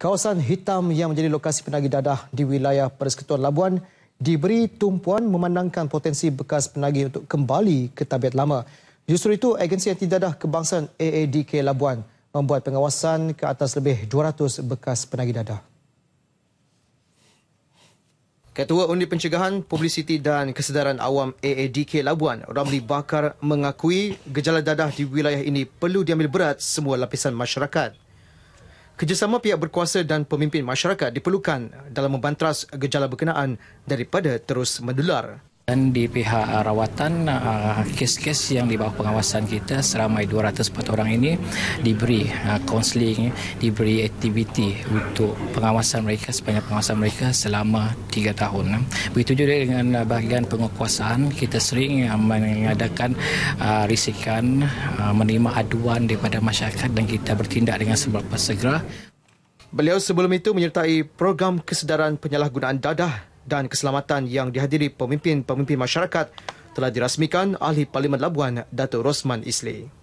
Kawasan hitam yang menjadi lokasi penagi dadah di wilayah Persekutuan Labuan diberi tumpuan memandangkan potensi bekas penagi untuk kembali ke tabiat lama. Justru itu, agensi anti dadah kebangsaan AADK Labuan membuat pengawasan ke atas lebih 200 bekas penagi dadah. Ketua Undi Pencegahan, Publisiti dan Kesedaran Awam AADK Labuan, Ramli Bakar mengakui gejala dadah di wilayah ini perlu diambil berat semua lapisan masyarakat kerjasama pihak berkuasa dan pemimpin masyarakat diperlukan uh, dalam membantras gejala berkenaan daripada terus mendular dan di pihak ah, rawatan ah, kes-kes yang di bawah pengawasan kita seramai 204 orang ini diberi kaunseling, ah, diberi aktiviti untuk pengawasan mereka sepanjang pengawasan mereka selama 3 tahun. Begitu juga dengan bahagian penguasaan, kita sering mengadakan risikan uh, menerima aduan daripada masyarakat dan kita bertindak dengan seberapa segera. Beliau sebelum itu menyertai program kesedaran penyalahgunaan dadah dan Keselamatan yang dihadiri pemimpin-pemimpin masyarakat telah dirasmikan Ahli Parlimen Labuan, Dato' Rosman Isley.